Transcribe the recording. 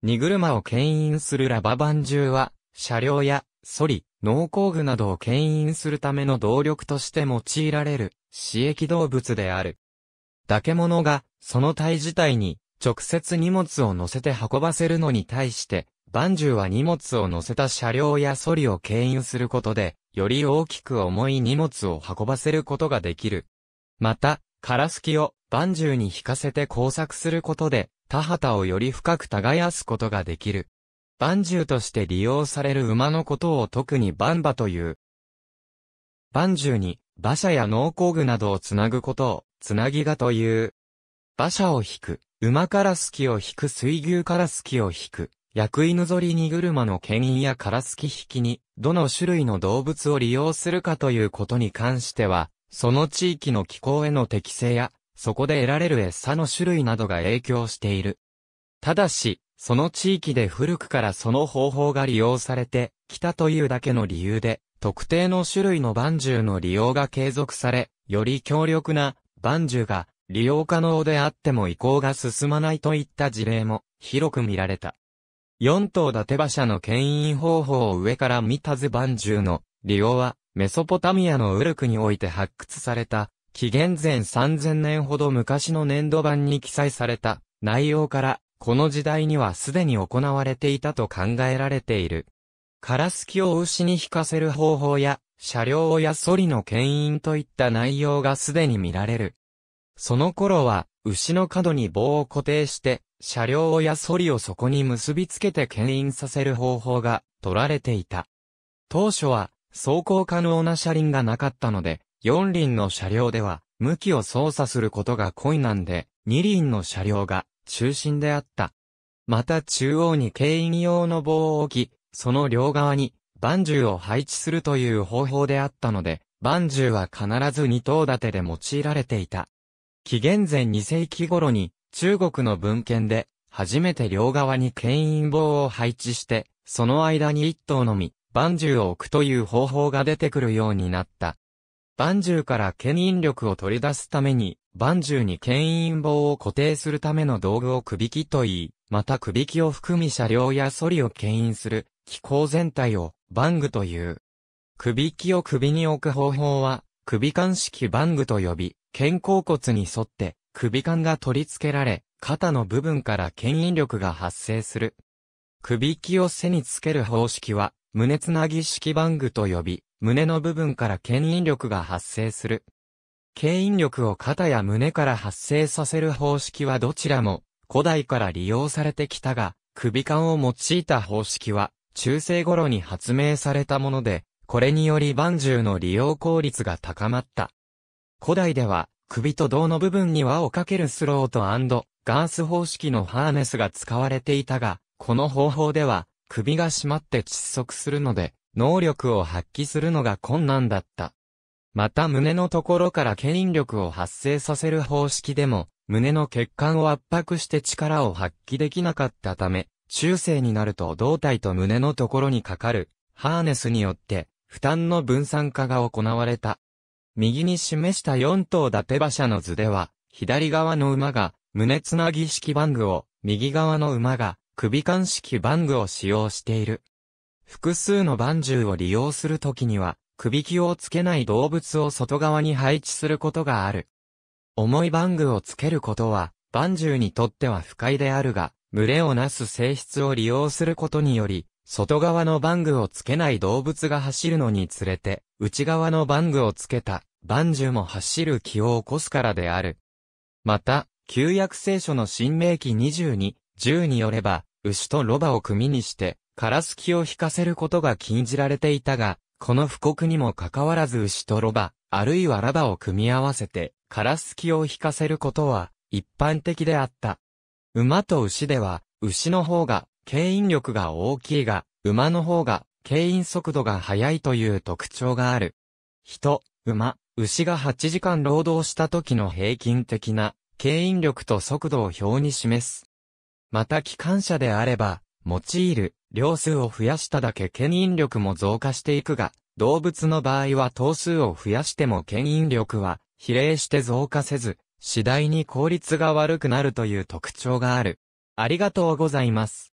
荷車を牽引するラババン銃は、車両や、ソリ、農工具などを牽引するための動力として用いられる、刺激動物である。化物が、その体自体に、直接荷物を乗せて運ばせるのに対して、バンジュは荷物を乗せた車両やソリを牽引することで、より大きく重い荷物を運ばせることができる。また、カラスキをバンジュに引かせて工作することで、田畑をより深く耕すことができる。万獣として利用される馬のことを特に万馬という。万獣に馬車や農工具などをつなぐことを、つなぎがという。馬車を引く、馬から隙を引く水牛から隙を引く、役犬ぞり荷車の牽引やから隙引きに、どの種類の動物を利用するかということに関しては、その地域の気候への適性や、そこで得られる餌の種類などが影響している。ただし、その地域で古くからその方法が利用されてきたというだけの理由で、特定の種類のバンジュの利用が継続され、より強力なバンジュが利用可能であっても移行が進まないといった事例も広く見られた。四頭立て馬車の牽引方法を上から見た図バンジュの利用はメソポタミアのウルクにおいて発掘された紀元前3000年ほど昔の年度版に記載された内容から、この時代にはすでに行われていたと考えられている。カラスキを牛に引かせる方法や、車両やソリの牽引といった内容がすでに見られる。その頃は、牛の角に棒を固定して、車両やソリをそこに結びつけて牽引させる方法が取られていた。当初は、走行可能な車輪がなかったので、四輪の車両では、向きを操作することが困難で、二輪の車両が中心であった。また中央に牽引用の棒を置き、その両側に、バンジューを配置するという方法であったので、バンジューは必ず二頭立てで用いられていた。紀元前2世紀頃に、中国の文献で、初めて両側に牽引棒を配置して、その間に一頭のみ、バンジューを置くという方法が出てくるようになった。万獣から牽引力を取り出すために、万獣に牽引棒を固定するための道具を首引と言い、また首引を含み車両やソリを牽引する、機構全体を、バングという。首引を首に置く方法は、首間式バングと呼び、肩甲骨に沿って、首間が取り付けられ、肩の部分から牽引力が発生する。首引を背につける方式は、胸つなぎ式バングと呼び、胸の部分から牽引力が発生する。牽引力を肩や胸から発生させる方式はどちらも古代から利用されてきたが、首間を用いた方式は中世頃に発明されたもので、これにより万獣の利用効率が高まった。古代では首と胴の部分に輪をかけるスロートガース方式のハーネスが使われていたが、この方法では首が締まって窒息するので、能力を発揮するのが困難だった。また胸のところから牽引力を発生させる方式でも、胸の血管を圧迫して力を発揮できなかったため、中世になると胴体と胸のところにかかる、ハーネスによって、負担の分散化が行われた。右に示した4頭立て馬車の図では、左側の馬が、胸つなぎ式バングを、右側の馬が、首間式バングを使用している。複数のバンジューを利用するときには、首気をつけない動物を外側に配置することがある。重いバングをつけることは、バンジューにとっては不快であるが、群れをなす性質を利用することにより、外側のバングをつけない動物が走るのにつれて、内側のバングをつけた、バンジューも走る気を起こすからである。また、旧約聖書の新明記22、10によれば、牛とロバを組にして、カラスキを引かせることが禁じられていたが、この布告にもかかわらず牛とロバ、あるいはラバを組み合わせて、カラスキを引かせることは、一般的であった。馬と牛では、牛の方が、牽引力が大きいが、馬の方が、牽引速度が速いという特徴がある。人、馬、牛が8時間労働した時の平均的な、牽引力と速度を表に示す。また機関車であれば、用いる、量数を増やしただけ牽引力も増加していくが、動物の場合は頭数を増やしても牽引力は比例して増加せず、次第に効率が悪くなるという特徴がある。ありがとうございます。